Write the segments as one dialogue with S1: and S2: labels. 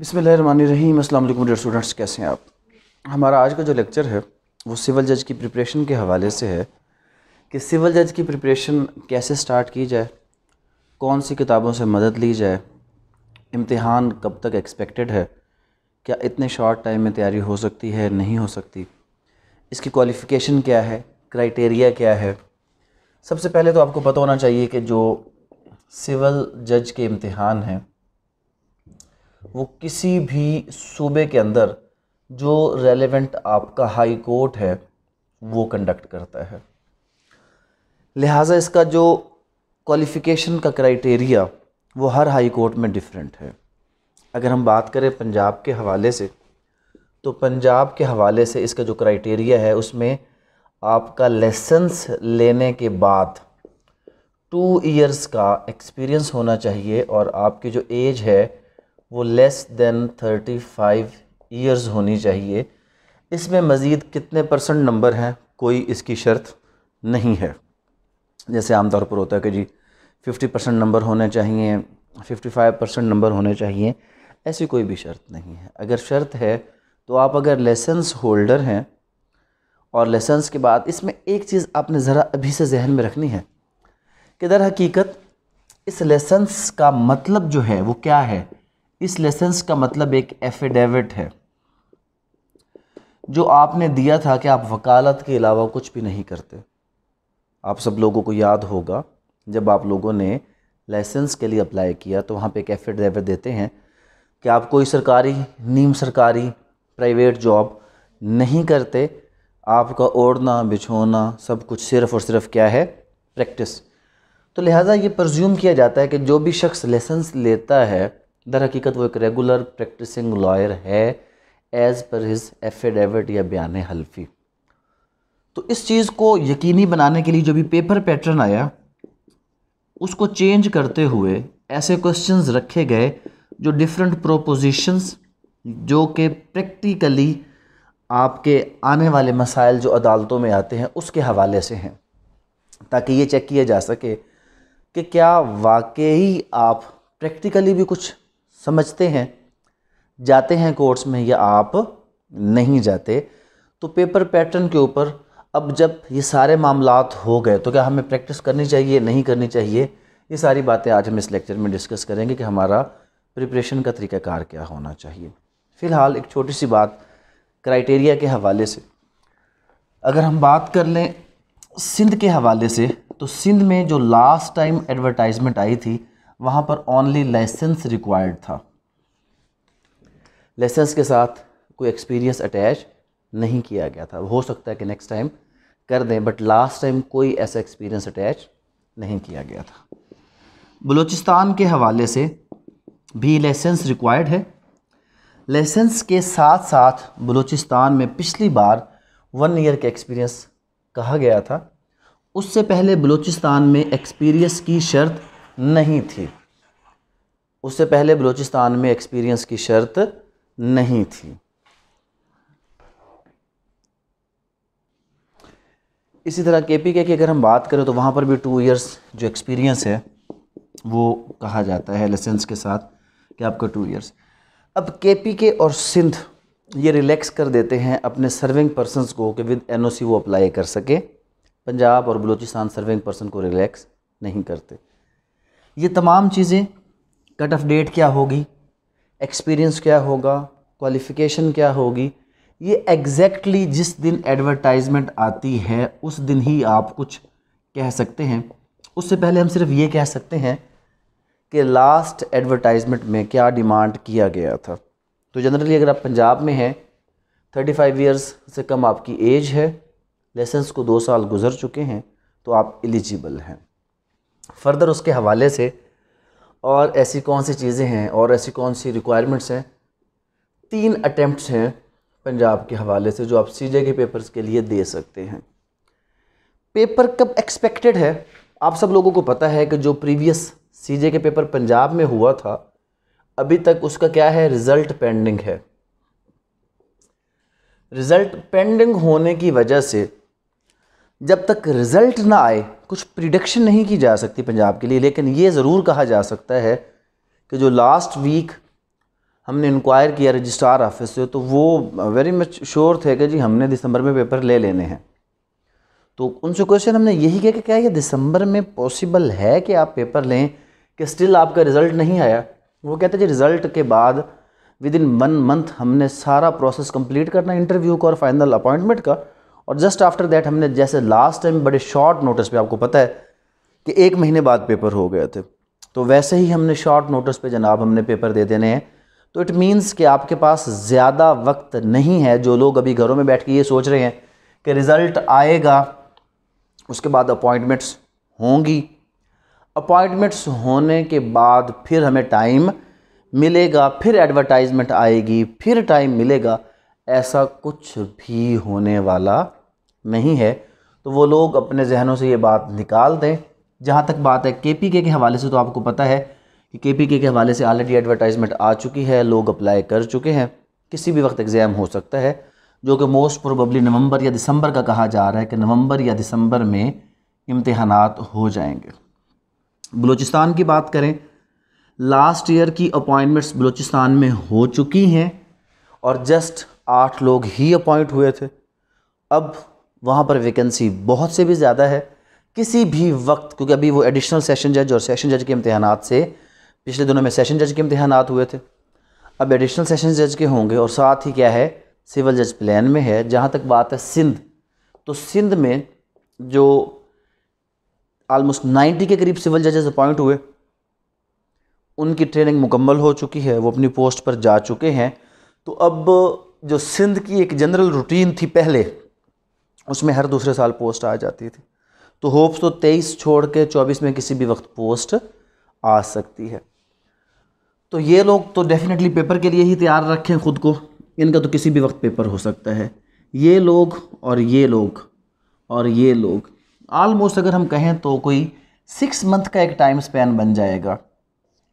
S1: बिसमीम असल डर स्टूडेंट्स कैसे हैं आप हमारा आज का जो लेक्चर है वो सिविल जज की प्रिपरेशन के हवाले से है कि सिविल जज की प्रिपरेशन कैसे स्टार्ट की जाए कौन सी किताबों से मदद ली जाए इम्तिहान कब तक एक्सपेक्टेड है क्या इतने शॉर्ट टाइम में तैयारी हो सकती है नहीं हो सकती इसकी क्वालिफ़िकेशन क्या है क्राइटेरिया क्या है सबसे पहले तो आपको पता होना चाहिए कि जो सिविल जज के इम्तहान हैं वो किसी भी सूबे के अंदर जो रेलेवेंट आपका हाई कोर्ट है वो कंडक्ट करता है लिहाजा इसका जो क्वालिफ़िकेशन का क्राइटेरिया वो हर हाई कोर्ट में डिफरेंट है अगर हम बात करें पंजाब के हवाले से तो पंजाब के हवाले से इसका जो क्राइटेरिया है उसमें आपका लेसेंस लेने के बाद टू इयर्स का एक्सपीरियंस होना चाहिए और आपकी जो एज है वो less than thirty five years होनी चाहिए इसमें मज़ीद कितने परसेंट नंबर हैं कोई इसकी शर्त नहीं है जैसे आमतौर पर होता है कि जी फिफ्टी परसेंट नंबर होने चाहिए फिफ्टी फाइव परसेंट नंबर होने चाहिए ऐसी कोई भी शर्त नहीं है अगर शर्त है तो आप अगर लाइसेंस होल्डर हैं और लाइसेंस के बाद इसमें एक चीज़ आपने ज़रा अभी से जहन में रखनी है कि दर हकीकत इस लाइसेंस का मतलब जो है वो क्या है इस लेसेंस का मतलब एक एफिडेविट है जो आपने दिया था कि आप वकालत के अलावा कुछ भी नहीं करते आप सब लोगों को याद होगा जब आप लोगों ने लाइसेंस के लिए अप्लाई किया तो वहाँ पे एक एफिडेविट देते हैं कि आप कोई सरकारी नीम सरकारी प्राइवेट जॉब नहीं करते आपका ओढ़ना बिछोना सब कुछ सिर्फ़ और सिर्फ क्या है प्रैक्टिस तो लिहाजा ये प्रज्यूम किया जाता है कि जो भी शख्स लाइसेंस लेता है दर हकीकत वो एक रेगुलर प्रैक्टिसिंग लॉयर है एज़ पर हिज एफिडेविट या बयान हल्फी तो इस चीज़ को यकीनी बनाने के लिए जो भी पेपर पैटर्न आया उसको चेंज करते हुए ऐसे क्वेश्चंस रखे गए जो डिफरेंट प्रोपोजिशंस जो कि प्रैक्टिकली आपके आने वाले मसाइल जो अदालतों में आते हैं उसके हवाले से हैं ताकि ये चेक किया जा सके कि क्या वाकई आप प्रैक्टिकली भी कुछ समझते हैं जाते हैं कोर्स में या आप नहीं जाते तो पेपर पैटर्न के ऊपर अब जब ये सारे मामला हो गए तो क्या हमें प्रैक्टिस करनी चाहिए नहीं करनी चाहिए ये सारी बातें आज हम इस लेक्चर में डिस्कस करेंगे कि हमारा प्रिपरेशन का तरीक़ाकार क्या होना चाहिए फ़िलहाल एक छोटी सी बात क्राइटेरिया के हवाले से अगर हम बात कर लें सिंध के हवाले से तो सिंध में जो लास्ट टाइम एडवर्टाइजमेंट आई थी वहाँ पर ओनली लाइसेंस रिक्वायर्ड था लाइसेंस के साथ कोई एक्सपीरियंस अटैच नहीं किया गया था हो सकता है कि नेक्स्ट टाइम कर दें बट लास्ट टाइम कोई ऐसा एक्सपीरियंस अटैच नहीं किया गया था बलूचिस्तान के हवाले से भी लाइसेंस रिक्वायर्ड है लाइसेंस के साथ साथ बलूचिस्तान में पिछली बार वन ईयर का एक्सपीरियंस कहा गया था उससे पहले बलूचिस्तान में एक्सपीरियंस की शर्त नहीं थी उससे पहले बलूचिस्तान में एक्सपीरियंस की शर्त नहीं थी इसी तरह के पी के की अगर हम बात करें तो वहाँ पर भी टू इयर्स जो एक्सपीरियंस है वो कहा जाता है लाइसेंस के साथ कि आपका टू इयर्स अब के पी के और सिंध ये रिलैक्स कर देते हैं अपने सर्विंग पर्सनस को कि विद एनओसी वो अप्लाई कर सके पंजाब और बलूचिस्तान सर्विंग पर्सन को रिलैक्स नहीं करते ये तमाम चीज़ें कट ऑफ डेट क्या होगी एक्सपीरियंस क्या होगा क्वालिफ़िकेशन क्या होगी ये एग्जैक्टली exactly जिस दिन एडवर्टाइजमेंट आती है उस दिन ही आप कुछ कह सकते हैं उससे पहले हम सिर्फ ये कह सकते हैं कि लास्ट एडवर्टाइजमेंट में क्या डिमांड किया गया था तो जनरली अगर आप पंजाब में हैं थर्टी फाइव ईयर्स से कम आपकी एज है लाइसेंस को दो साल गुजर चुके हैं तो आप एलिजिबल हैं फ़र्दर उसके हवाले से और ऐसी कौन सी चीज़ें हैं और ऐसी कौन सी रिक्वायरमेंट्स हैं तीन अटैम्प्ट हैं पंजाब के हवाले से जो आप सी के पेपर्स के लिए दे सकते हैं पेपर कब एक्सपेक्टेड है आप सब लोगों को पता है कि जो प्रीवियस सी के पेपर पंजाब में हुआ था अभी तक उसका क्या है रिज़ल्ट पेंडिंग है रिज़ल्ट पेंडिंग होने की वजह से जब तक रिज़ल्ट ना आए कुछ प्रिडिक्शन नहीं की जा सकती पंजाब के लिए लेकिन ये ज़रूर कहा जा सकता है कि जो लास्ट वीक हमने इंक्वायर किया रजिस्ट्रार ऑफिस से तो वो वेरी मच श्योर थे कि जी हमने दिसंबर में पेपर ले लेने हैं तो उनसे क्वेश्चन हमने यही किया कि क्या ये दिसंबर में पॉसिबल है कि आप पेपर लें कि स्टिल आपका रिज़ल्ट नहीं आया वो कहते जी रिज़ल्ट के बाद विद इन वन मंथ हमने सारा प्रोसेस कंप्लीट करना इंटरव्यू का और फाइनल अपॉइंटमेंट का और जस्ट आफ्टर दैट हमने जैसे लास्ट टाइम बड़े शॉर्ट नोटिस पे आपको पता है कि एक महीने बाद पेपर हो गए थे तो वैसे ही हमने शॉर्ट नोटिस पे जनाब हमने पेपर दे देने हैं तो इट मीन्स कि आपके पास ज़्यादा वक्त नहीं है जो लोग अभी घरों में बैठ के ये सोच रहे हैं कि रिज़ल्ट आएगा उसके बाद अपॉइंटमेंट्स होंगी अपॉइंटमेंट्स होने के बाद फिर हमें टाइम मिलेगा फिर एडवर्टाइजमेंट आएगी फिर टाइम मिलेगा ऐसा कुछ भी होने वाला नहीं है तो वो लोग अपने जहनों से ये बात निकाल दें जहाँ तक बात है के पी के हवाले से तो आपको पता है कि के पी के हवाले से ऑलरेडी एडवर्टाइजमेंट आ चुकी है लोग अप्लाई कर चुके हैं किसी भी वक्त एग्ज़ाम हो सकता है जो कि मोस्ट प्रोबली नवंबर या दिसंबर का कहा जा रहा है कि नवंबर या दिसंबर में इम्तहान हो जाएंगे बलूचिस्तान की बात करें लास्ट ईयर की अपॉइंटमेंट्स बलूचिस्तान में हो चुकी हैं और जस्ट आठ लोग ही अपॉइंट हुए थे अब वहाँ पर वैकेंसी बहुत से भी ज़्यादा है किसी भी वक्त क्योंकि अभी वो एडिशनल सेशन जज और सेशन जज के इम्तहान से पिछले दिनों में सेशन जज के इम्तहान हुए थे अब एडिशनल सेशन जज के होंगे और साथ ही क्या है सिविल जज प्लान में है जहाँ तक बात है सिंध तो सिंध में जो आलमोस्ट नाइन्टी के करीब सिविल जजेस अपॉइंट हुए उनकी ट्रेनिंग मुकम्मल हो चुकी है वो अपनी पोस्ट पर जा चुके हैं तो अब जो सिंध की एक जनरल रूटीन थी पहले उसमें हर दूसरे साल पोस्ट आ जाती थी तो होप्स तो तेईस छोड़ के चौबीस में किसी भी वक्त पोस्ट आ सकती है तो ये लोग तो डेफिनेटली पेपर के लिए ही तैयार रखें ख़ुद को इनका तो किसी भी वक्त पेपर हो सकता है ये लोग और ये लोग और ये लोग आलमोस्ट अगर हम कहें तो कोई सिक्स मंथ का एक टाइम स्पैन बन जाएगा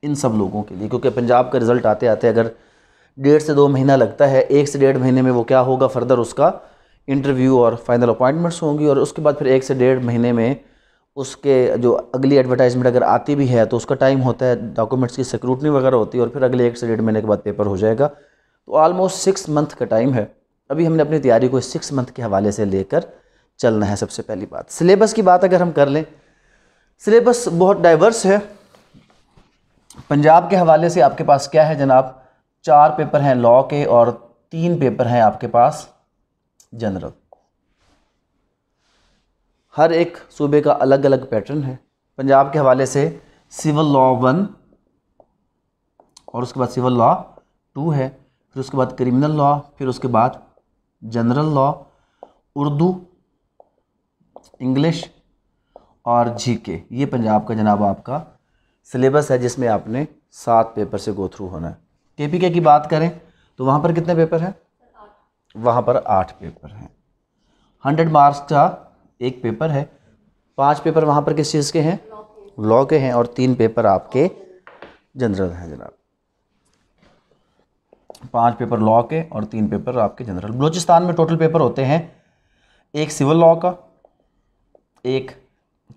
S1: इन सब लोगों के लिए क्योंकि पंजाब का रिज़ल्ट आते आते अगर डेढ़ से दो महीना लगता है एक से डेढ़ महीने में वो क्या होगा फर्दर उसका इंटरव्यू और फाइनल अपॉइंटमेंट्स होंगी और उसके बाद फिर एक से डेढ़ महीने में उसके जो अगली एडवर्टाइजमेंट अगर आती भी है तो उसका टाइम होता है डॉक्यूमेंट्स की सिक्योरिटी वगैरह होती है और फिर अगले एक से डेढ़ महीने के बाद पेपर हो जाएगा तो आलमोस्ट सिक्स मंथ का टाइम है अभी हमने अपनी तैयारी को सिक्स मंथ के हवाले से लेकर चलना है सबसे पहली बात सिलेबस की बात अगर हम कर लें सिलेबस बहुत डाइवर्स है पंजाब के हवाले से आपके पास क्या है जनाब चार पेपर हैं लॉ के और तीन पेपर हैं आपके पास जनरल हर एक सूबे का अलग अलग पैटर्न है पंजाब के हवाले से सिविल लॉ वन और उसके बाद सिविल लॉ टू है फिर उसके बाद क्रिमिनल लॉ फिर उसके बाद जनरल लॉ उर्दू इंग्लिश और जीके ये पंजाब का जनाब आपका सिलेबस है जिसमें आपने सात पेपर से गो थ्रू होना है के की बात करें तो वहाँ पर कितने पेपर हैं वहाँ पर आठ पेपर हैं हंड्रेड मार्क्स का एक पेपर है पांच पेपर वहाँ पर किस चीज़ के हैं लॉ के हैं और तीन पेपर आपके जनरल हैं जनाब पांच पेपर लॉ के और तीन पेपर आपके जनरल बलूचिस्तान में टोटल पेपर होते हैं एक सिविल लॉ का एक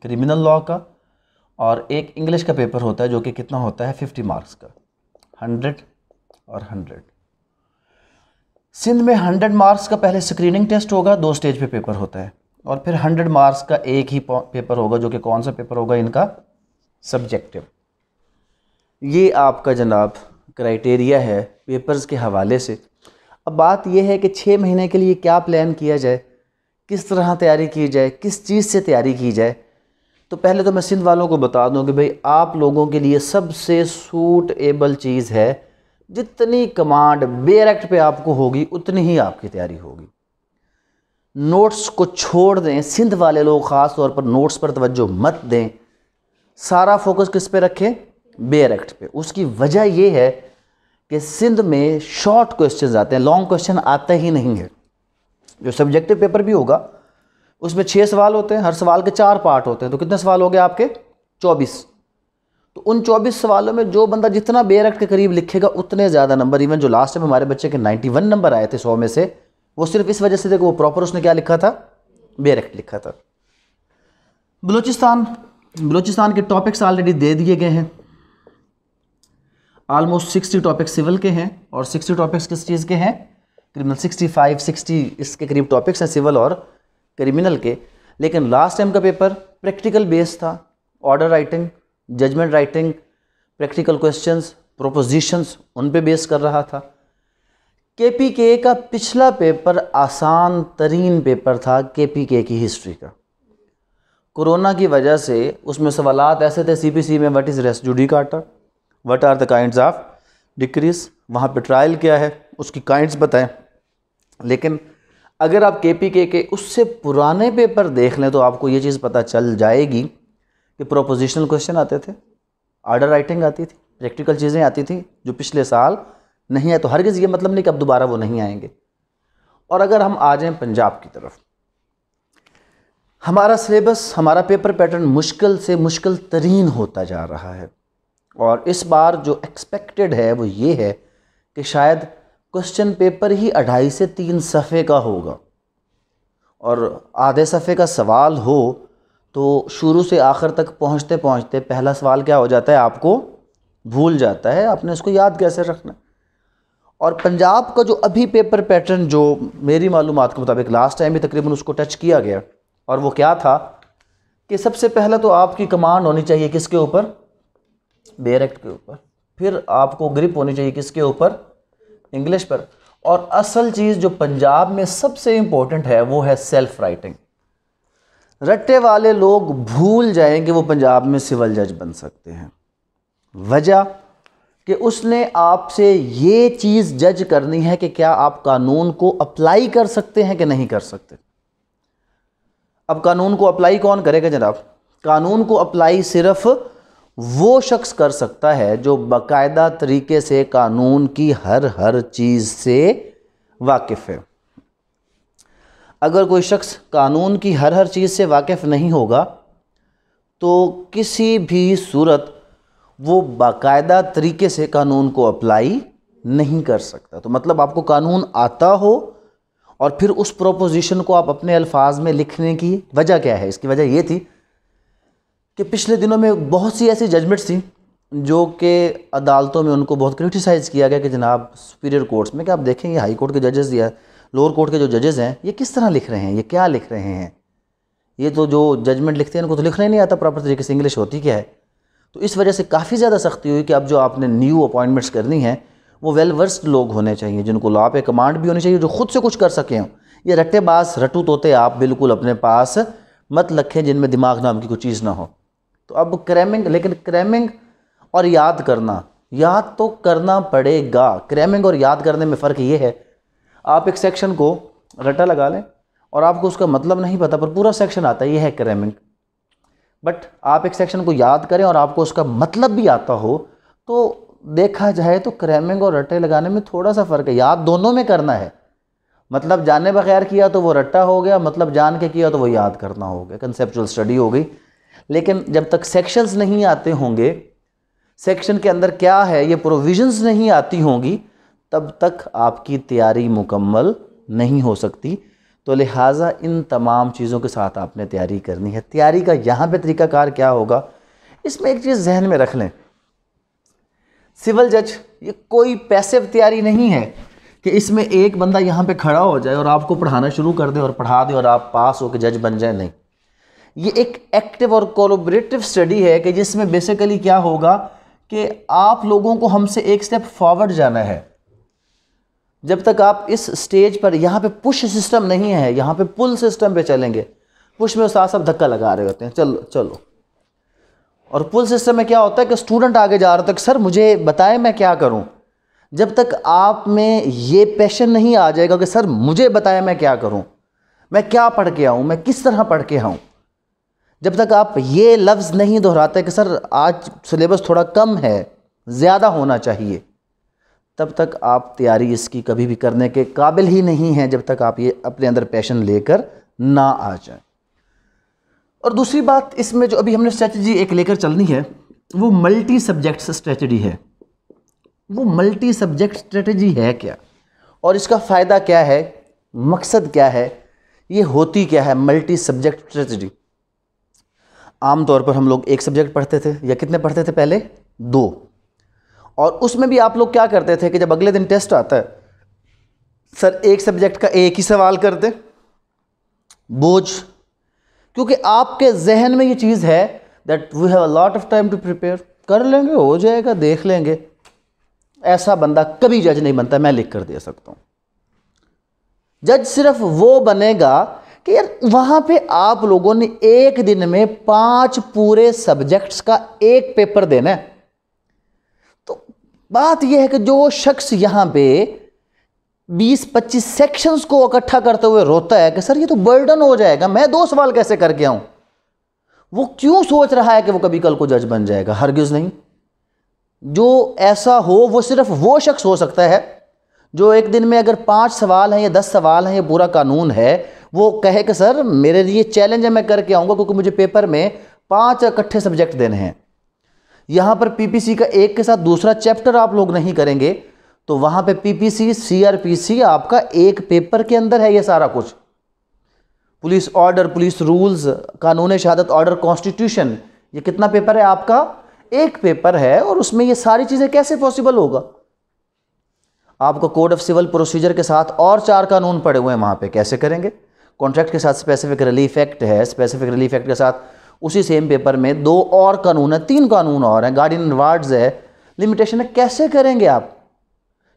S1: क्रिमिनल लॉ का और एक इंग्लिश का पेपर होता है जो कि कितना होता है फिफ्टी मार्क्स का हंड्रेड और हंड्रेड सिंध में हंड्रेड मार्क्स का पहले स्क्रीनिंग टेस्ट होगा दो स्टेज पे पेपर होता है और फिर हंड्रेड मार्क्स का एक ही पेपर होगा जो कि कौन सा पेपर होगा इनका सब्जेक्टिव ये आपका जनाब क्राइटेरिया है पेपर्स के हवाले से अब बात यह है कि छः महीने के लिए क्या प्लान किया जाए किस तरह तैयारी की जाए किस चीज़ से तैयारी की जाए तो पहले तो मैं सिंध वालों को बता दूं कि भाई आप लोगों के लिए सबसे सूटेबल चीज़ है जितनी कमांड बेयर एक्ट पे आपको होगी उतनी ही आपकी तैयारी होगी नोट्स को छोड़ दें सिंध वाले लोग ख़ास तौर पर नोट्स पर तवज्जो मत दें सारा फोकस किस पे रखें बेयर एक्ट पे उसकी वजह यह है कि सिंध में शॉर्ट क्वेश्चन आते हैं लॉन्ग क्वेश्चन आते ही नहीं है जो सब्जेक्टिव पेपर भी होगा उसमें छः सवाल होते हैं हर सवाल के चार पार्ट होते हैं तो कितने सवाल हो गए आपके चौबीस तो उन 24 सवालों में जो बंदा जितना बेरक्ट के करीब लिखेगा उतने ज़्यादा नंबर इवन जो लास्ट टाइम हमारे बच्चे के 91 नंबर आए थे 100 में से वो सिर्फ इस वजह से देखो वो प्रॉपर उसने क्या लिखा था बेरक्ट लिखा था बलूचिस्तान बलूचिस्तान के टॉपिक्स ऑलरेडी दे दिए गए हैं आलमोस्ट सिक्सटी टॉपिक्स सिविल के हैं और सिक्सटी टॉपिक्स किस चीज़ के हैं क्रिमिनल सिक्सटी फाइव सिक्सटी इसके करीब टॉपिक्स हैं सिविल और क्रिमिनल के लेकिन लास्ट टाइम का पेपर प्रैक्टिकल बेस था order writing judgement writing practical questions propositions उन पे बेस कर रहा था के पी के का पिछला पेपर आसान तरीन पेपर था के पी के की हिस्ट्री का कोरोना की वजह से उसमें सवाल ऐसे थे सी पी सी में वट इज़ रेस्ट काटर what are the kind of decrees वहाँ पे ट्रायल क्या है उसकी काइंड्स बताएं लेकिन अगर आप के पी के के उससे पुराने पेपर देख लें तो आपको ये चीज़ पता चल जाएगी कि प्रोपोजिशनल क्वेश्चन आते थे आर्डर राइटिंग आती थी प्रैक्टिकल चीज़ें आती थी जो पिछले साल नहीं आए तो किसी ये मतलब नहीं कि अब दोबारा वो नहीं आएंगे और अगर हम आ जाएँ पंजाब की तरफ हमारा सिलेबस हमारा पेपर पैटर्न मुश्किल से मुश्किल तरीन होता जा रहा है और इस बार जो एक्सपेक्टेड है वो ये है कि शायद क्वेश्चन पेपर ही अढ़ाई से तीन सफ़े का होगा और आधे सफ़े का सवाल हो तो शुरू से आखिर तक पहुँचते पहुँचते पहला सवाल क्या हो जाता है आपको भूल जाता है आपने उसको याद कैसे रखना और पंजाब का जो अभी पेपर पैटर्न जो मेरी मालूम के मुताबिक लास्ट टाइम भी तकरीबन उसको टच किया गया और वो क्या था कि सबसे पहला तो आपकी कमांड होनी चाहिए किसके ऊपर बेरेक्ट के ऊपर फिर आपको ग्रिप होनी चाहिए किसके ऊपर इंग्लिश पर और असल चीज़ जो पंजाब में सबसे इम्पोर्टेंट है वो है सेल्फ राइटिंग रट्टे वाले लोग भूल जाएं कि वो पंजाब में सिविल जज बन सकते हैं वजह कि उसने आपसे ये चीज़ जज करनी है कि क्या आप कानून को अप्लाई कर सकते हैं कि नहीं कर सकते अब कानून को अप्लाई कौन करेगा जनाब कानून को अप्लाई सिर्फ वो शख्स कर सकता है जो बाकायदा तरीके से कानून की हर हर चीज़ से वाकिफ़ है अगर कोई शख्स कानून की हर हर चीज़ से वाकिफ़ नहीं होगा तो किसी भी सूरत वो बाकायदा तरीके से कानून को अप्लाई नहीं कर सकता तो मतलब आपको कानून आता हो और फिर उस प्रोपोजिशन को आप अपने अल्फाज में लिखने की वजह क्या है इसकी वजह ये थी कि पिछले दिनों में बहुत सी ऐसी जजमेंट्स थी जो कि अदालतों में उनको बहुत क्रिटिसाइज़ किया गया कि जनाब सुपीरियर कोर्ट्स में कि आप देखेंगे हाई कोर्ट के जजेस दिया लोअर कोर्ट के जो जजेज़ हैं ये किस तरह लिख रहे हैं ये क्या लिख रहे हैं ये तो जो जजमेंट लिखते हैं उनको तो लिखना ही नहीं आता प्रॉपर तरीके से इंग्लिश होती क्या है तो इस वजह से काफ़ी ज़्यादा सख्ती हुई कि अब जो आपने न्यू अपॉइंटमेंट्स करनी है वो वेल वर्स्ड लोग होने चाहिए जिनको लॉ पे कमांड भी होनी चाहिए जो खुद से कुछ कर सकें ये रट्टेबाज रटू तोते आप बिल्कुल अपने पास मत रखें जिनमें दिमाग नाम की कोई चीज़ ना हो तो अब क्रैमिंग लेकिन क्रैमिंग और याद करना याद तो करना पड़ेगा क्रैमिंग और याद करने में फ़र्क ये है आप एक सेक्शन को रटा लगा लें और आपको उसका मतलब नहीं पता पर पूरा सेक्शन आता है ये है क्रेमिंग बट आप एक सेक्शन को याद करें और आपको उसका मतलब भी आता हो तो देखा जाए तो क्रैमिंग और रटे लगाने में थोड़ा सा फ़र्क है याद दोनों में करना है मतलब जाने बगैर किया तो वो रट्टा हो गया मतलब जान के किया तो वो याद करना हो गया कंसेप्चुअल स्टडी हो गई लेकिन जब तक सेक्शंस नहीं आते होंगे सेक्शन के अंदर क्या है ये प्रोविजंस नहीं आती होंगी तब तक आपकी तैयारी मुकम्मल नहीं हो सकती तो लिहाजा इन तमाम चीज़ों के साथ आपने तैयारी करनी है तैयारी का यहाँ पे तरीकाकार क्या होगा इसमें एक चीज़ जहन में रख लें सिविल जज ये कोई पैसिव तैयारी नहीं है कि इसमें एक बंदा यहाँ पे खड़ा हो जाए और आपको पढ़ाना शुरू कर दे और पढ़ा दे और आप पास होकर जज बन जाए नहीं ये एक एक्टिव और कोलोबरेटिव स्टडी है कि जिसमें बेसिकली क्या होगा कि आप लोगों को हमसे एक स्टेप फॉरवर्ड जाना है जब तक आप इस स्टेज पर यहाँ पे पुश सिस्टम नहीं है यहाँ पे पुल सिस्टम पे चलेंगे पुश में उस्ताद साहब धक्का लगा रहे होते हैं चलो चलो और पुल सिस्टम में क्या होता है कि स्टूडेंट आगे जा रहा था सर मुझे बताएं मैं क्या करूँ जब तक आप में ये पैशन नहीं आ जाएगा कि सर मुझे बताएं मैं क्या करूँ मैं क्या पढ़ के आऊँ मैं किस तरह पढ़ के आऊँ जब तक आप ये लफ्ज़ नहीं दोहराते कि सर आज सिलेबस थोड़ा कम है ज़्यादा होना चाहिए तब तक आप तैयारी इसकी कभी भी करने के काबिल ही नहीं हैं जब तक आप ये अपने अंदर पैशन लेकर ना आ जाए और दूसरी बात इसमें जो अभी हमने स्ट्रेटजी एक लेकर चलनी है वो मल्टी सब्जेक्ट स्ट्रेटजी है वो मल्टी सब्जेक्ट स्ट्रेटजी है क्या और इसका फ़ायदा क्या है मकसद क्या है ये होती क्या है मल्टी सब्जेक्ट स्ट्रेटजी आमतौर पर हम लोग एक सब्जेक्ट पढ़ते थे या कितने पढ़ते थे पहले दो और उसमें भी आप लोग क्या करते थे कि जब अगले दिन टेस्ट आता है सर एक सब्जेक्ट का एक ही सवाल कर दे बोझ क्योंकि आपके जहन में ये चीज़ है that we have a lot of time to prepare कर लेंगे हो जाएगा देख लेंगे ऐसा बंदा कभी जज नहीं बनता मैं लिख कर दे सकता हूँ जज सिर्फ वो बनेगा कि यार वहाँ पे आप लोगों ने एक दिन में पांच पूरे सब्जेक्ट्स का एक पेपर देना है बात यह है कि जो शख्स यहाँ पे 20-25 सेक्शंस को इकट्ठा करते हुए रोता है कि सर ये तो बर्डन हो जाएगा मैं दो सवाल कैसे करके आऊँ वो क्यों सोच रहा है कि वो कभी कल को जज बन जाएगा हरगिज़ नहीं जो ऐसा हो वो सिर्फ वो शख्स हो सकता है जो एक दिन में अगर पाँच सवाल हैं या दस सवाल हैं ये पूरा कानून है वो कहे कि सर मेरे लिए चैलेंज है मैं करके आऊँगा क्योंकि मुझे पेपर में पाँच इकट्ठे सब्जेक्ट देने हैं यहाँ पर पीपीसी का एक के साथ दूसरा चैप्टर आप लोग नहीं करेंगे तो वहाँ पे पीपीसी सीआरपीसी आपका एक पेपर के अंदर है ये सारा कुछ पुलिस ऑर्डर पुलिस रूल्स कानून शहादत ऑर्डर कॉन्स्टिट्यूशन ये कितना पेपर है आपका एक पेपर है और उसमें ये सारी चीज़ें कैसे पॉसिबल होगा आपको कोड ऑफ सिविल प्रोसीजर के साथ और चार कानून पड़े हुए हैं वहाँ पे कैसे करेंगे कॉन्ट्रैक्ट के साथ स्पेसिफिक रिलीफ एक्ट है स्पेसिफिक रिलीफ एक्ट के साथ उसी सेम पेपर में दो और कानून है तीन कानून और हैं गार्डियन वार्ड्स है लिमिटेशन है कैसे करेंगे आप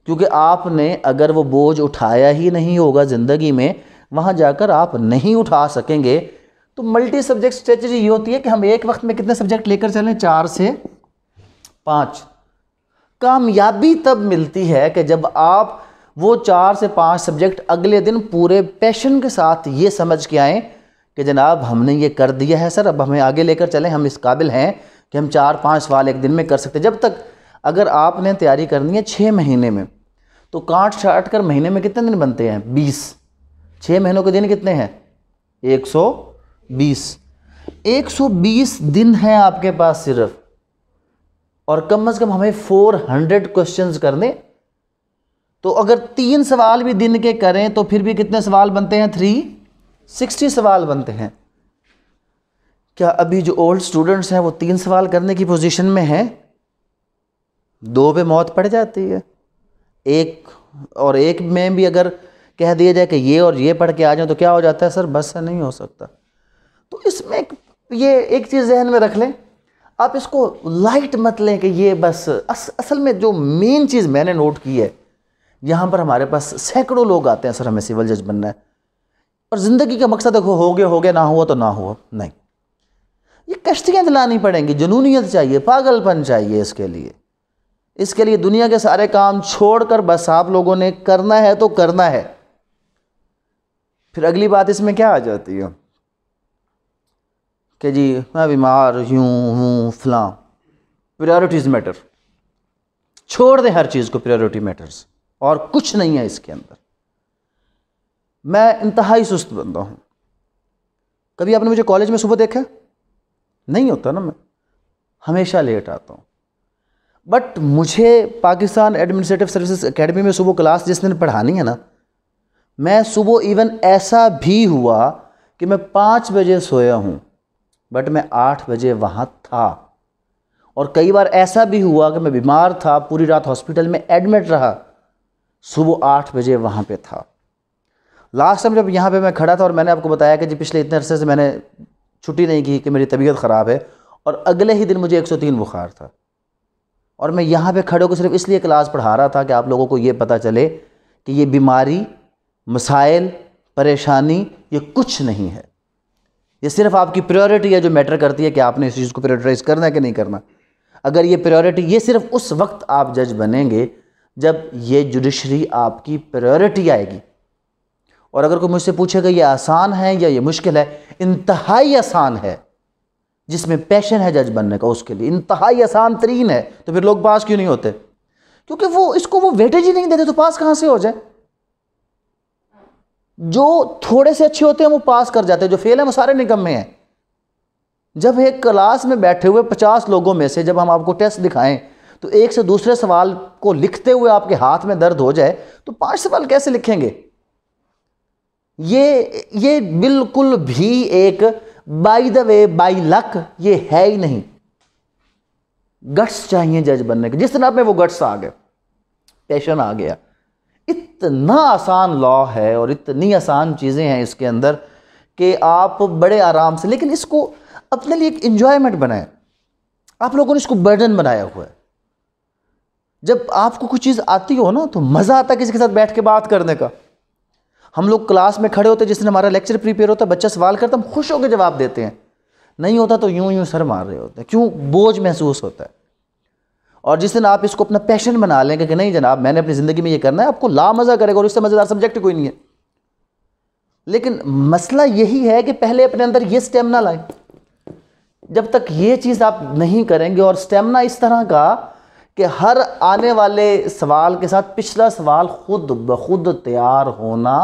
S1: क्योंकि आपने अगर वो बोझ उठाया ही नहीं होगा ज़िंदगी में वहाँ जाकर आप नहीं उठा सकेंगे तो मल्टी सब्जेक्ट स्ट्रेटजी ये होती है कि हम एक वक्त में कितने सब्जेक्ट लेकर चलें चार से पाँच कामयाबी तब मिलती है कि जब आप वो चार से पाँच सब्जेक्ट अगले दिन पूरे पैशन के साथ ये समझ के आएँ कि जनाब हमने ये कर दिया है सर अब हमें आगे लेकर चलें हम इस काबिल हैं कि हम चार पाँच सवाल एक दिन में कर सकते जब तक अगर आपने तैयारी करनी है छः महीने में तो काट छाट कर महीने में कितने दिन बनते हैं बीस छः महीनों के दिन कितने हैं एक सौ बीस एक सौ बीस दिन हैं आपके पास सिर्फ और कम से कम हमें फोर हंड्रेड क्वेश्चन करने तो अगर तीन सवाल भी दिन के करें तो फिर भी कितने सवाल बनते हैं थ्री सिक्सटी सवाल बनते हैं क्या अभी जो ओल्ड स्टूडेंट्स हैं वो तीन सवाल करने की पोजीशन में हैं दो पे मौत पड़ जाती है एक और एक में भी अगर कह दिया जाए कि ये और ये पढ़ के आ जाए तो क्या हो जाता है सर बस से नहीं हो सकता तो इसमें एक ये एक चीज़ जहन में रख लें आप इसको लाइट मत लें कि ये बस अस, असल में जो मेन चीज़ मैंने नोट की है यहाँ पर हमारे पास सैकड़ों लोग आते हैं सर हमें सिविल जज बनना है और ज़िंदगी का मकसद देखो हो गया हो गया ना हुआ तो ना हुआ नहीं ये कश्तियाँ दिलानी पड़ेंगी जुनूनीत चाहिए पागलपन चाहिए इसके लिए इसके लिए दुनिया के सारे काम छोड़कर बस आप लोगों ने करना है तो करना है फिर अगली बात इसमें क्या आ जाती है कि जी मैं बीमार यूँ हूँ फलां प्रायोरिटीज़ मैटर छोड़ दें हर चीज़ को प्रायोरिटी मैटर्स और कुछ नहीं है इसके अंदर मैं इंतहाई सुस्त बंदा हूँ कभी आपने मुझे कॉलेज में सुबह देखा नहीं होता ना मैं हमेशा लेट आता हूँ बट मुझे पाकिस्तान एडमिनिस्ट्रेटिव सर्विसेज एकेडमी में सुबह क्लास जिस दिन पढ़ानी है ना मैं सुबह इवन ऐसा भी हुआ कि मैं पाँच बजे सोया हूँ बट मैं आठ बजे वहाँ था और कई बार ऐसा भी हुआ कि मैं बीमार था पूरी रात हॉस्पिटल में एडमिट रहा सुबह आठ बजे वहाँ पे था लास्ट टाइम जब यहाँ पे मैं खड़ा था और मैंने आपको बताया कि जी पिछले इतने अरसे से मैंने छुट्टी नहीं की कि मेरी तबीयत ख़राब है और अगले ही दिन मुझे 103 बुखार था और मैं यहाँ पे खड़े होकर सिर्फ इसलिए क्लास पढ़ा रहा था कि आप लोगों को ये पता चले कि ये बीमारी मसाइल परेशानी ये कुछ नहीं है ये सिर्फ आपकी प्रायोरिटी है जो मैटर करती है कि आपने इस चीज़ को प्रायोरिटाइज करना है कि नहीं करना अगर ये प्रायोरिटी ये सिर्फ उस वक्त आप जज बनेंगे जब ये जुडिशरी आपकी प्रायोरिटी आएगी और अगर कोई मुझसे पूछेगा ये आसान है या ये मुश्किल है इंतहाई आसान है जिसमें पैशन है जज बनने का उसके लिए इंतहाई आसान तरीन है तो फिर लोग पास क्यों नहीं होते क्योंकि वो इसको वो वेटेज ही नहीं देते तो पास कहाँ से हो जाए जो थोड़े से अच्छे होते हैं वो पास कर जाते हैं जो फेल हैं वो सारे निकम में हैं जब एक क्लास में बैठे हुए पचास लोगों में से जब हम आपको टेस्ट दिखाएं तो एक से दूसरे सवाल को लिखते हुए आपके हाथ में दर्द हो जाए तो पांच सवाल कैसे लिखेंगे ये ये बिल्कुल भी एक by the way by luck ये है ही नहीं गट्स चाहिए जज बनने के जिस तरह में वो गट्स आ गए पैशन आ गया इतना आसान लॉ है और इतनी आसान चीज़ें हैं इसके अंदर कि आप बड़े आराम से लेकिन इसको अपने लिए एक इंजॉयमेंट बनाएं आप लोगों ने इसको बर्डन बनाया हुआ है जब आपको कुछ चीज़ आती हो ना तो मज़ा आता है किसी के साथ बैठ के बात करने का हम लोग क्लास में खड़े होते जिसने हमारा लेक्चर प्रिपेयर होता है बच्चा सवाल करता हम खुश होकर जवाब देते हैं नहीं होता तो यूं यूं सर मार रहे होते हैं क्यों बोझ महसूस होता है और जिस दिन आप इसको अपना पैशन बना लेंगे कि नहीं जनाब मैंने अपनी ज़िंदगी में ये करना है आपको ला मज़ा करेगा और इससे मज़ेदार सब्जेक्ट कोई नहीं है लेकिन मसला यही है कि पहले अपने अंदर ये स्टेमिना लाए जब तक ये चीज़ आप नहीं करेंगे और स्टेमिना इस तरह का कि हर आने वाले सवाल के साथ पिछला सवाल खुद ब खुद तैयार होना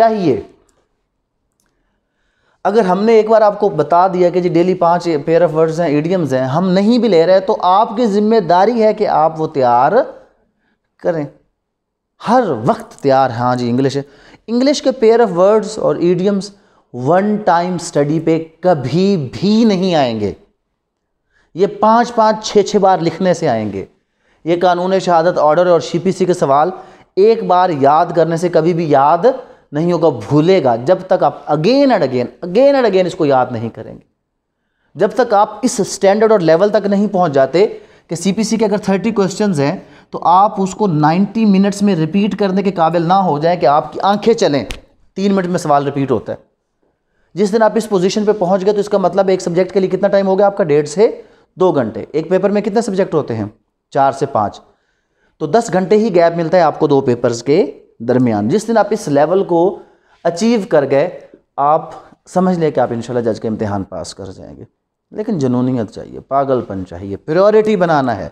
S1: चाहिए अगर हमने एक बार आपको बता दिया कि जी डेली पांच पेयर ऑफ वर्ड्स हैं एडियम्स हैं हम नहीं भी ले रहे तो आपकी जिम्मेदारी है कि आप वो तैयार करें हर वक्त तैयार हाँ जी इंग्लिश इंग्लिश के पेयर ऑफ वर्ड्स और ईडियम्स वन टाइम स्टडी पे कभी भी नहीं आएंगे ये पांच पांच छः छः बार लिखने से आएंगे ये कानून शहादत ऑर्डर और सी के सवाल एक बार याद करने से कभी भी याद नहीं होगा भूलेगा जब तक आप again and again again and again इसको याद नहीं करेंगे जब तक आप इस स्टैंडर्ड और लेवल तक नहीं पहुंच जाते कि सीपीसी के अगर थर्टी क्वेश्चन हैं तो आप उसको नाइन्टी मिनट्स में रिपीट करने के काबिल ना हो जाए कि आपकी आंखें चलें तीन मिनट में सवाल रिपीट होता है जिस दिन आप इस पोजिशन पर पहुंच गए तो इसका मतलब एक सब्जेक्ट के लिए कितना टाइम हो गया आपका डेढ़ से दो घंटे एक पेपर में कितने सब्जेक्ट होते हैं चार से पाँच तो दस घंटे ही गैप मिलता है आपको दो पेपर्स के दरमियान जिस दिन आप इस लेवल को अचीव कर गए आप समझ लें कि आप इंशाल्लाह जज का इम्तहान पास कर जाएंगे लेकिन जनूनीत चाहिए पागलपन चाहिए प्रायोरिटी बनाना है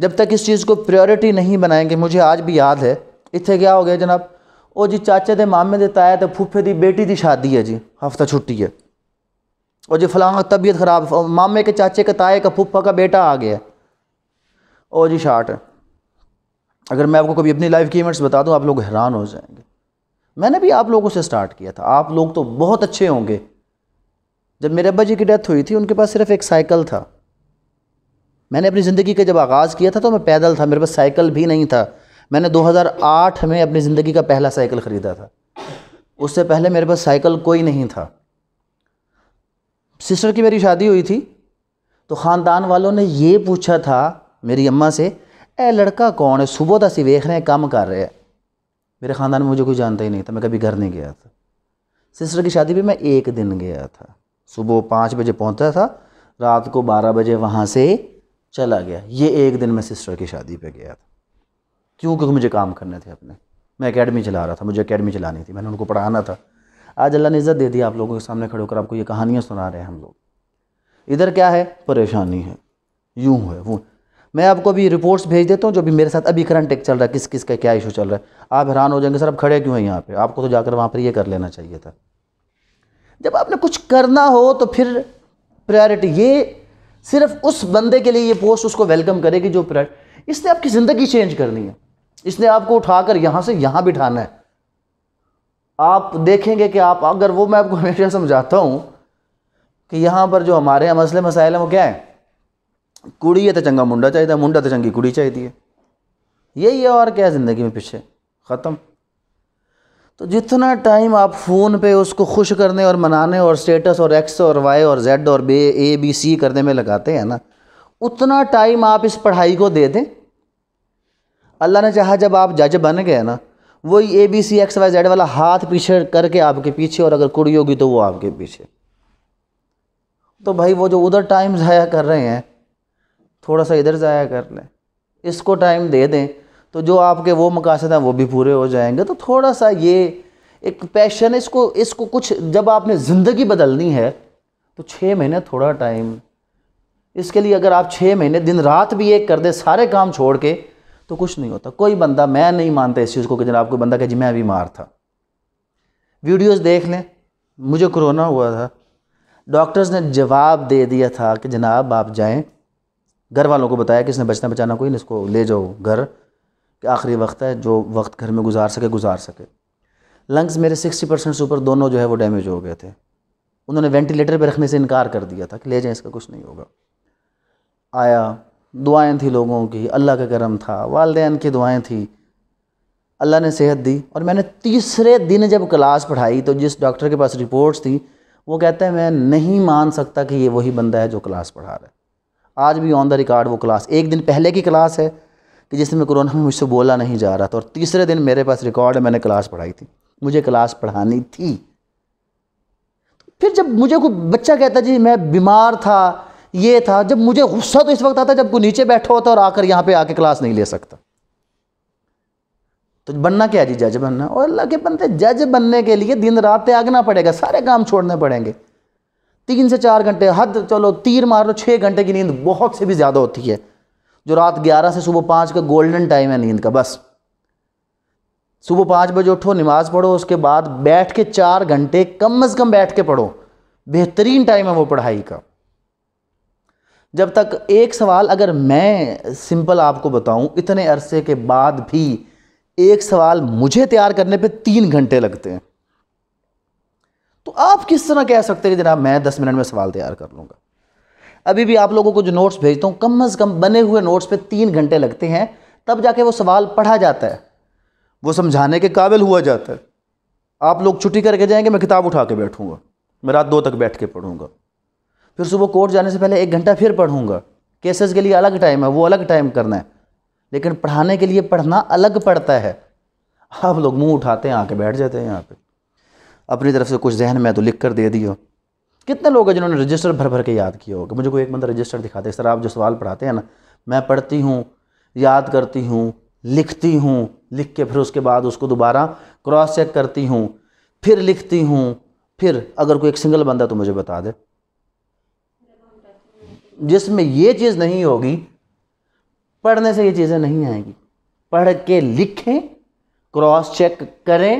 S1: जब तक इस चीज़ को प्रायोरिटी नहीं बनाएंगे मुझे आज भी याद है इतने क्या हो गया जनाब ओ जी चाचे दे मामे दे ताया तो फूफे दी बेटी दी शादी है जी हफ्ता छुट्टी है और जी फलां तबीयत ख़राब मामे के चाचे के ताए का फूफा का बेटा आ गया ओ जी शार्ट है अगर मैं आपको कभी अपनी लाइफ के इवेंट्स बता दूं आप लोग हैरान हो जाएंगे मैंने भी आप लोगों से स्टार्ट किया था आप लोग तो बहुत अच्छे होंगे जब मेरे अब्बा जी की डेथ हुई थी उनके पास सिर्फ एक साइकिल था मैंने अपनी ज़िंदगी का जब आगाज़ किया था तो मैं पैदल था मेरे पास साइकिल भी नहीं था मैंने 2008 में अपनी ज़िंदगी का पहला साइकिल ख़रीदा था उससे पहले मेरे पास साइकिल कोई नहीं था सिस्टर की मेरी शादी हुई थी तो ख़ानदान वालों ने ये पूछा था मेरी अम्मा से ए लड़का कौन है सुबह तक ही वेख रहे हैं काम कर रहे हैं मेरे ख़ानदान में मुझे कोई जानता ही नहीं था मैं कभी घर नहीं गया था सिस्टर की शादी पर मैं एक दिन गया था सुबह पाँच बजे पहुँचा था रात को बारह बजे वहाँ से चला गया ये एक दिन मैं सिस्टर की शादी पर गया था क्यों क्योंकि मुझे काम करने थे अपने मैं अकेडमी चला रहा था मुझे अकेडमी चलानी थी मैंने उनको पढ़ाना था आज अल्लाह ने इज़्ज़त दे दी आप लोगों के सामने खड़े होकर आपको ये कहानियाँ सुना रहे हैं हम लोग इधर क्या है परेशानी है यूँ है वो मैं आपको अभी रिपोर्ट्स भेज देता हूँ जो भी मेरे साथ अभी करंट एक चल रहा है किस किस का क्या इशू चल रहा है आप हैरान हो जाएंगे सर आप खड़े क्यों हैं यहाँ पे आपको तो जाकर वहाँ पर ये कर लेना चाहिए था जब आपने कुछ करना हो तो फिर प्रायोरिटी ये सिर्फ उस बंदे के लिए ये पोस्ट उसको वेलकम करेगी जो प्रायोरिटी इसने आपकी ज़िंदगी चेंज करनी है इसने आपको उठाकर यहाँ से यहाँ बिठाना है आप देखेंगे कि आप अगर वो मैं आपको हमेशा समझाता हूँ कि यहाँ पर जो हमारे यहाँ मसले मसाइल हैं वो क्या हैं कुड़ी है तो चंगा मुंडा चाहिए मुंडा तो चंगी कुड़ी चाहिए यही है और क्या ज़िंदगी में पीछे ख़त्म तो जितना टाइम आप फ़ोन पे उसको खुश करने और मनाने और स्टेटस और एक्स और वाई और जेड और बे ए बी सी करने में लगाते हैं ना उतना टाइम आप इस पढ़ाई को दे दें अल्लाह ने चाहा जब आप जज बन गए ना वही A B C X Y Z वाला हाथ पीछे करके आपके पीछे और अगर कुड़ी होगी तो वो आपके पीछे तो भाई वो जो उधर टाइम ज़ाया कर रहे हैं थोड़ा सा इधर ज़ाया कर लें इसको टाइम दे दें तो जो आपके वो मकासद हैं वो भी पूरे हो जाएंगे तो थोड़ा सा ये एक पैशन इसको इसको कुछ जब आपने ज़िंदगी बदलनी है तो छः महीने थोड़ा टाइम इसके लिए अगर आप छः महीने दिन रात भी एक कर दें सारे काम छोड़ के तो कुछ नहीं होता कोई बंदा मैं नहीं मानता इस चीज़ को कि जनाब कोई बंदा कह जी मैं बीमार था वीडियोस देख लें मुझे कोरोना हुआ था डॉक्टर्स ने जवाब दे दिया था कि जनाब आप जाएं घर वालों को बताया कि इसने बचना बचाना कोई नहीं इसको ले जाओ घर कि आखिरी वक्त है जो वक्त घर में गुजार सके गुजार सके लंग्स मेरे सिक्सटी परसेंट से ऊपर दोनों जो है वो डैमेज हो गए थे उन्होंने वेंटिलेटर पर रखने से इनकार कर दिया था कि ले जाएँ इसका कुछ नहीं होगा आया दुआएँ थी लोगों की अल्लाह का करम था वालदेन की दुआएँ थी अल्लाह ने सेहत दी और मैंने तीसरे दिन जब क्लास पढ़ाई तो जिस डॉक्टर के पास रिपोर्ट्स थी वो कहता है मैं नहीं मान सकता कि ये वही बंदा है जो क्लास पढ़ा रहा है आज भी ऑन द रिकॉर्ड वो क्लास एक दिन पहले की क्लास है कि जिसमें कोरोना में मुझसे बोला नहीं जा रहा था और तीसरे दिन मेरे पास रिकॉर्ड है मैंने क्लास पढ़ाई थी मुझे क्लास पढ़ानी थी फिर जब मुझे कोई बच्चा कहता जी मैं बीमार था ये था जब मुझे गुस्सा तो इस वक्त आता जब कोई नीचे बैठा होता और आकर यहाँ पे आके क्लास नहीं ले सकता तो बनना क्या जी जज बनना और अल्लाह के बनते जज बनने के लिए दिन रात त्यागना पड़ेगा सारे काम छोड़ने पड़ेंगे तीन से चार घंटे हद चलो तीर मार लो छः घंटे की नींद बहुत से भी ज़्यादा होती है जो रात ग्यारह से सुबह पाँच का गोल्डन टाइम है नींद का बस सुबह पाँच बजे उठो नमाज़ पढ़ो उसके बाद बैठ के चार घंटे कम अज़ कम बैठ के पढ़ो बेहतरीन टाइम है वो पढ़ाई का जब तक एक सवाल अगर मैं सिंपल आपको बताऊं इतने अरसे के बाद भी एक सवाल मुझे तैयार करने पे तीन घंटे लगते हैं तो आप किस तरह कह सकते हैं कि जनाब मैं दस मिनट में सवाल तैयार कर लूँगा अभी भी आप लोगों को जो नोट्स भेजता हूँ कम अज़ कम बने हुए नोट्स पे तीन घंटे लगते हैं तब जाके वो सवाल पढ़ा जाता है वो समझाने के काबिल हुआ जाता है आप लोग छुट्टी करके जाएंगे मैं किताब उठा के बैठूँगा मैं रात दो तक बैठ के पढ़ूँगा फिर सुबह कोर्ट जाने से पहले एक घंटा फिर पढ़ूँगा केसेस के लिए अलग टाइम है वो अलग टाइम करना है लेकिन पढ़ाने के लिए पढ़ना अलग पड़ता है आप लोग मुंह उठाते हैं आके बैठ जाते हैं यहाँ पे अपनी तरफ से कुछ जहन में तो लिख कर दे दियो कितने लोग हैं जिन्होंने रजिस्टर भर भर के याद किया होगा मुझे कोई एक बंदा रजिस्टर दिखाते हैं सर आप जो सवाल पढ़ाते हैं ना मैं पढ़ती हूँ याद करती हूँ लिखती हूँ लिख के फिर उसके बाद उसको दोबारा क्रॉस चेक करती हूँ फिर लिखती हूँ फिर अगर कोई एक सिंगल बंदा तो मुझे बता दे जिसमें ये चीज़ नहीं होगी पढ़ने से ये चीज़ें नहीं आएंगी पढ़ के लिखें क्रॉस चेक करें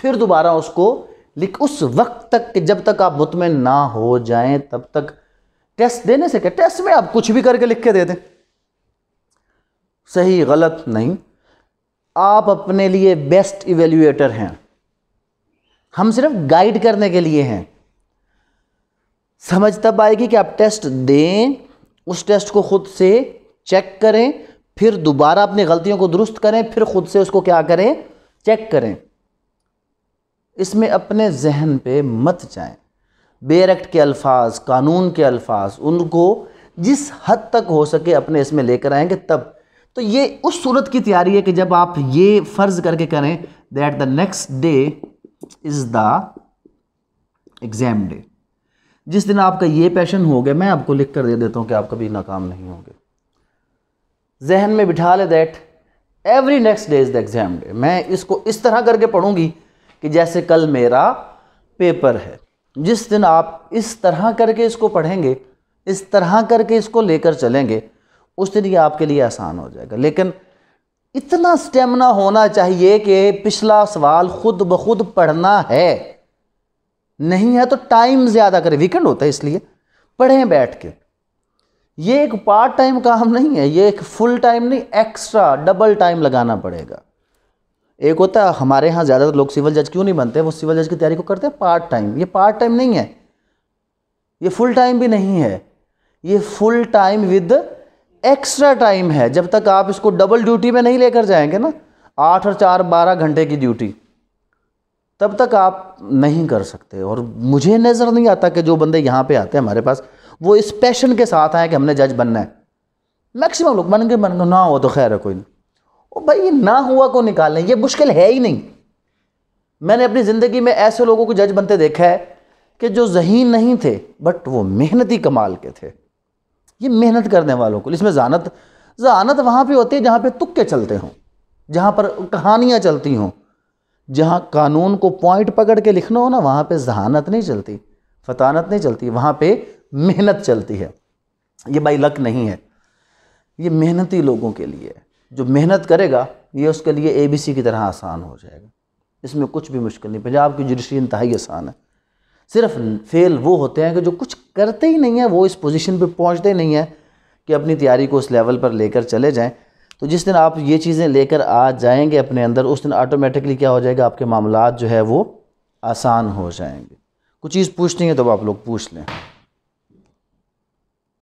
S1: फिर दोबारा उसको लेकिन उस वक्त तक कि जब तक आप मुतमिन ना हो जाएं तब तक टेस्ट देने से क्या टेस्ट में आप कुछ भी करके लिख के दे दें सही गलत नहीं आप अपने लिए बेस्ट इवेल्यूएटर हैं हम सिर्फ गाइड करने के लिए हैं समझ तब आएगी कि आप टेस्ट दें उस टेस्ट को खुद से चेक करें फिर दोबारा अपनी गलतियों को दुरुस्त करें फिर खुद से उसको क्या करें चेक करें इसमें अपने जहन पे मत जाएं बेरक्ट एक्ट के अल्फाज कानून के अल्फाज उनको जिस हद तक हो सके अपने इसमें लेकर आएंगे तब तो ये उस सूरत की तैयारी है कि जब आप ये फ़र्ज़ करके करें that the next day is the exam day जिस दिन आपका ये पैशन हो गया मैं आपको लिख कर दे देता हूँ कि आप कभी नाकाम नहीं होंगे जहन में बिठा ले that every next day is the exam day मैं इसको इस तरह करके पढ़ूंगी कि जैसे कल मेरा पेपर है जिस दिन आप इस तरह करके इसको पढ़ेंगे इस तरह करके इसको लेकर चलेंगे उस दिन ये आपके लिए आसान हो जाएगा लेकिन इतना स्टेमिना होना चाहिए कि पिछला सवाल खुद ब खुद पढ़ना है नहीं है तो टाइम ज़्यादा करें वीकेंड होता है इसलिए पढ़ें बैठ के ये एक पार्ट टाइम काम नहीं है ये एक फुल टाइम नहीं एक्स्ट्रा डबल टाइम लगाना पड़ेगा एक होता है हमारे यहाँ ज़्यादातर लोग सिविल जज क्यों नहीं बनते वो सिविल जज की तैयारी को करते हैं पार्ट टाइम ये पार्ट टाइम नहीं है ये फुल टाइम भी नहीं है ये full time with extra time है जब तक आप इसको डबल ड्यूटी में नहीं लेकर जाएंगे ना आठ और चार बारह घंटे की ड्यूटी तब तक आप नहीं कर सकते और मुझे नज़र नहीं आता कि जो बंदे यहाँ पे आते हैं हमारे पास वो इस पैशन के साथ आए कि हमने जज बनना है मैक्सिमम लोग बन के बन ना हो तो खैर है कोई नहीं ओ भाई ये ना हुआ को निकालें ये मुश्किल है ही नहीं मैंने अपनी ज़िंदगी में ऐसे लोगों को जज बनते देखा है कि जो जहीन नहीं थे बट वो मेहनती कमाल के थे ये मेहनत करने वालों को इसमें जानत जानत वहाँ पे होती है जहाँ पे तुक्के चलते हों जहाँ पर कहानियाँ चलती हों जहाँ कानून को पॉइंट पकड़ के लिखना हो ना वहाँ पे जहानत नहीं चलती फतानत नहीं चलती वहाँ पे मेहनत चलती है ये बाई लक नहीं है ये मेहनती लोगों के लिए है जो मेहनत करेगा ये उसके लिए ए बी सी की तरह आसान हो जाएगा इसमें कुछ भी मुश्किल नहीं पंजाब की जुडिशरी इंतहाई आसान है सिर्फ फेल वो होते हैं कि जो कुछ करते ही नहीं है वो इस पोजीशन पे पहुंचते नहीं हैं कि अपनी तैयारी को उस लेवल पर लेकर चले जाएं तो जिस दिन आप ये चीज़ें लेकर आ जाएंगे अपने अंदर उस दिन ऑटोमेटिकली क्या हो जाएगा आपके मामला जो है वो आसान हो जाएंगे कुछ चीज़ पूछनी है तो आप लोग पूछ लें